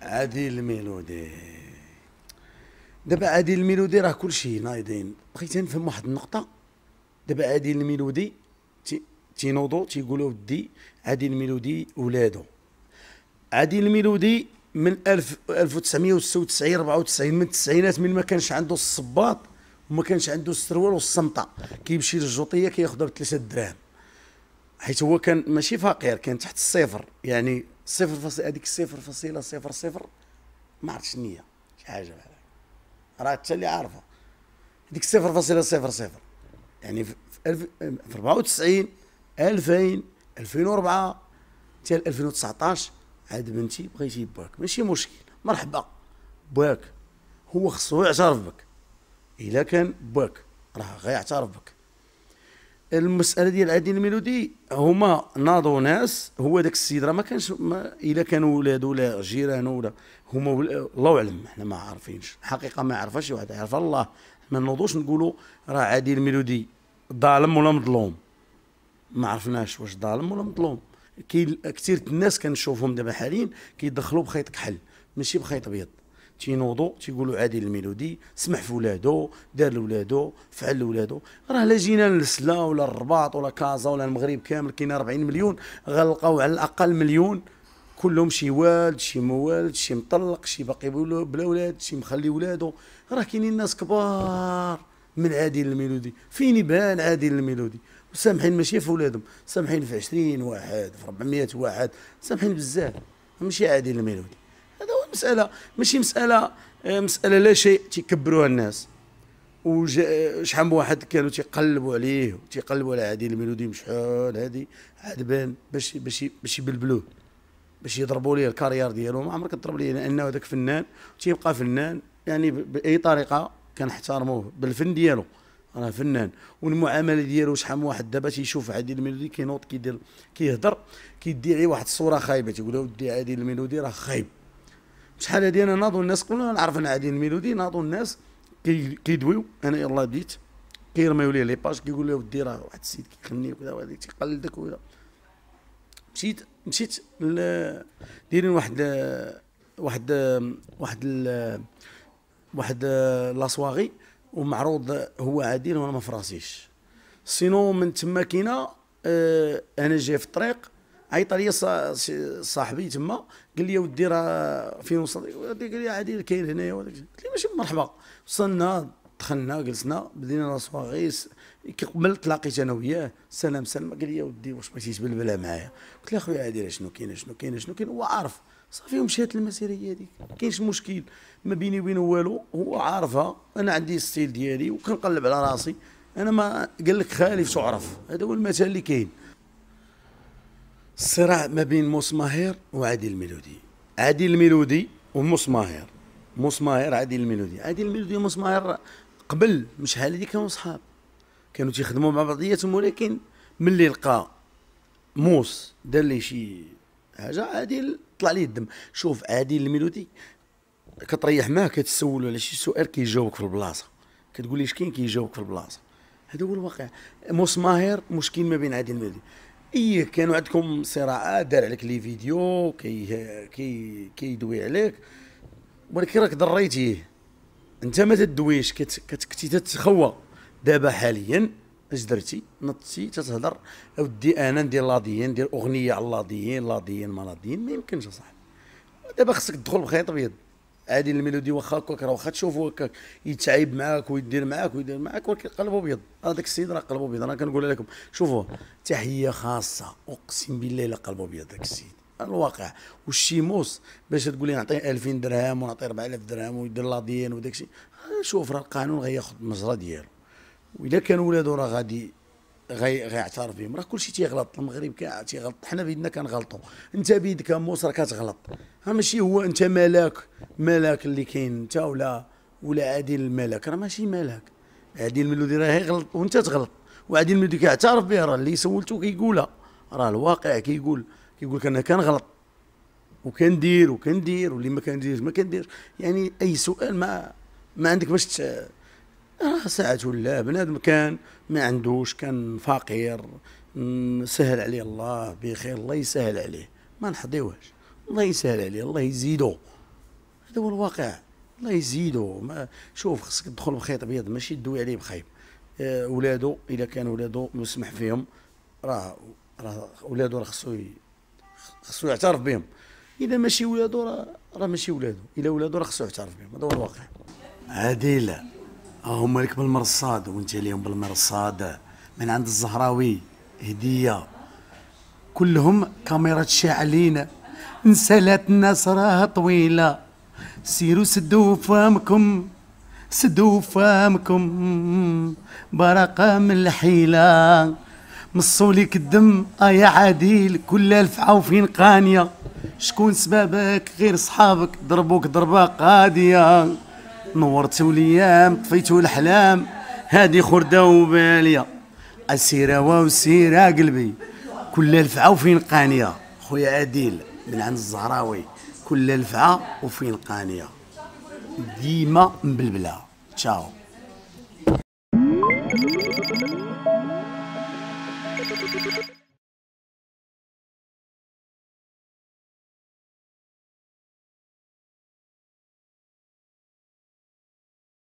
هذه الميلودي دابا هذه الميلودي راه كلشي نايضين بغيت نفهم واحد النقطه دابا هذه الميلودي تينوضو تيقولو ودي هذه الميلودي ولادو هذه الميلودي من 1000 1996 94 من التسعينات من ما كانش عنده الصباط وما كانش عنده السروال والصمطه كيمشي للجوطيه كياخذها بثلاثه دراهم حيت هو كان ماشي فقير كان تحت الصفر يعني صفر فاصل هذيك صفر فاصله صفر صفر ما عرفتش النيه شي حاجه بحال هكا راه حتى اللي عارفه هذيك صفر فاصله صفر صفر يعني في 94 2000 2004 حتى 2019 عاد بنتي بغيتي باك ماشي مشكل مرحبا باك هو خصو يعترف بك الا كان باك راه غيعترف بك المساله ديال عادل الميلودي هما ناضوا ناس هو داك السيد راه ما كانش ما الا كانوا ولاد ولا جيران ولا هما الله اعلم حنا ما عارفينش الحقيقه ما عرفها شي واحد يعرفها الله ما نوضوش نقولوا راه عادل الميلودي ظالم ولا مظلوم ما عرفناش واش ظالم ولا مظلوم كاين كثير الناس كنشوفهم دابا حاليا كيدخلوا بخيط كحل ماشي بخيط ابيض تينوضوا تيقولوا عادي الميلودي سمح في ولادو دار لولادو فعل لولادو راه لا جينا للسلا ولا الرباط ولا كازا ولا المغرب كامل كاين 40 مليون غنلقاو على الاقل مليون كلهم شي والد شي موالد شي مطلق شي باقي بلا ولاد شي مخلي ولادو راه كاينين ناس كبار من عادل الميلودي فين يبان عادل الميلودي سامحين ماشي في ولادهم سامحين في 20 واحد في 400 واحد سامحين بزاف ماشي عادل الميلودي مساله ماشي مساله آه، مساله لا شيء تيكبروها الناس وشحال آه، من واحد كانوا تيقلبوا عليه وتيقلبوا على هذه الميلودي شحال هذه بان باش باش باش يبلبلوه باش يضربوا ليه الكارير ديالو ما عمرك تضرب ليه لانه هذاك فنان تيبقى فنان يعني باي طريقه كنحترموه بالفن ديالو راه فنان والمعامله ديالو شحال من واحد دابا تيشوف هذه الميلودي كينوض كيدير كيهضر كيدعي واحد الصوره خايبه تيقول له ودي هذه الميلودي راه خايب شحال هادي انا ناضو الناس كلنا نعرف انا عادي الميلودي ناضو الناس كيدويو انا يلا بديت كيرميو ليه لي باج كيقول له ودي راه واحد السيد كيغني وكذا وهذيك تيقلدك وكذا مشيت مشيت دايرين واحد واحد واحد واحد لاسواغي ومعروض هو عادل وانا ما فراسيش سينو من تما كاينه آه، انا جاي في الطريق عيط لي صاحبي تما قال لي ودي راه فين وصل قال لي عادي كاين هنايا قلت له ماشي مرحبا وصلنا دخلنا جلسنا بدينا لا غيس قبل تلاقيت انا وياه سلام سلام قال لي ودي واش بغيتي تبلبلها معايا قلت له اخويا عادي شنو كاين شنو كاين شنو كاين هو عارف صافي ومشات المسيريه هذيك ما كاينش مشكل ما بيني وبينه والو هو عارفها انا عندي الستيل ديالي وكنقلب على راسي انا ما قال لك خالف تعرف هذا هو المثال اللي كاين صراع ما بين موس ماهر وعادل الميلودي عادل الميلودي وموس ماهر موس ماهر عادل الميلودي عادل الميلودي وموس ماهر قبل مش حال هذه كانوا صحاب كانوا تيخدموا مع بعضياتهم ولكن ملي لقى موس دار ليه شي حاجه عادل طلع ليه الدم شوف عادل الميلودي كتريح معاه كتسولو على شي سؤال كيجاوبك في البلاصه كتقول ليه كاين كيجاوبك في البلاصه هذا هو الواقع موس ماهر مشكل ما بين عادل الميلودي اي كانوا عندكم صراعات دار عليك لي فيديو كي كي كيدوي عليك ولكن راك ضريتيه انت ما تدويش كت تتخوى دابا حاليا اش درتي نطتي تتهضر اودي انا ندير لاضيين ندير اغنيه على لاديين لاضيين ما لاديين ما يمكنش اصاحبي دابا خصك تدخل بخيط ابيض هذه الميلودي واخا هكاك راه واخا تشوفو هكاك يتعيب معاك ويدير معاك ويدير معاك ولكن قلبو بيض هذاك السيد راه قلبو بيض انا كنقول لكم شوفوا تحيه خاصه اقسم بالله الا قلبو بيض ذاك السيد الواقع والشيموس باش تقول لي نعطيه 2000 درهم ونعطيه 4000 درهم ويدير لا ديان وداك الشيء شوف راه القانون غياخذ المجرى ديالو واذا كان ولادو راه غادي غي غيعترف بهم راه كلشي تيغلط المغرب كاع تيغلط حنا بيدنا كنغلطوا انت بيدك موس راه كتغلط راه ماشي هو انت ملاك ملاك اللي كاين انت ولا ولا عادل الملاك راه ماشي ملاك عادل الملودي راه يغلط وانت تغلط وعادل الملودي كيعترف به راه اللي سولته كيقولها راه الواقع كيقول كيقول لك انا كنغلط وكندير وكندير واللي ما كنديرش ما كنديرش يعني اي سؤال ما ما عندك باش راه ساعة ولا بنادم كان ما عندوش كان فقير سهل عليه الله بخير الله يسهل عليه ما نحضيوهش الله يسهل عليه الله يزيدو هذا هو الواقع الله يزيدو ما شوف خصك تدخل بخيط ابيض ماشي تدوي عليه بخيب آه، ولادو اذا كان ولادو مسمح فيهم راه راه ولادو راه خصو خصو يعترف بهم اذا ماشي ولادو راه راه ماشي ولادو الا ولادو راه خصو يعترف بهم هذا هو الواقع عادله آه، هما لك بالمرصاد وانت اليوم بالمرصاد من عند الزهراوي هديه كلهم كاميرات شاعلين نسالات الناس راها طويله سيروا سدوا فامكم سدوا فامكم برقة من الحيلة ليك الدم ايا آه، عديل كل الفعة وفين قانية شكون سبابك غير صحابك ضربوك ضربة قادية نورتو ليام طفيتو الاحلام هادي خردة وبالية السيراوة والسيرة قلبي كل الفعة وفين قانية خويا عديل من عند الزهراوي كل الفعة وفين قانية ديما مبلبلة تشاو Thank you.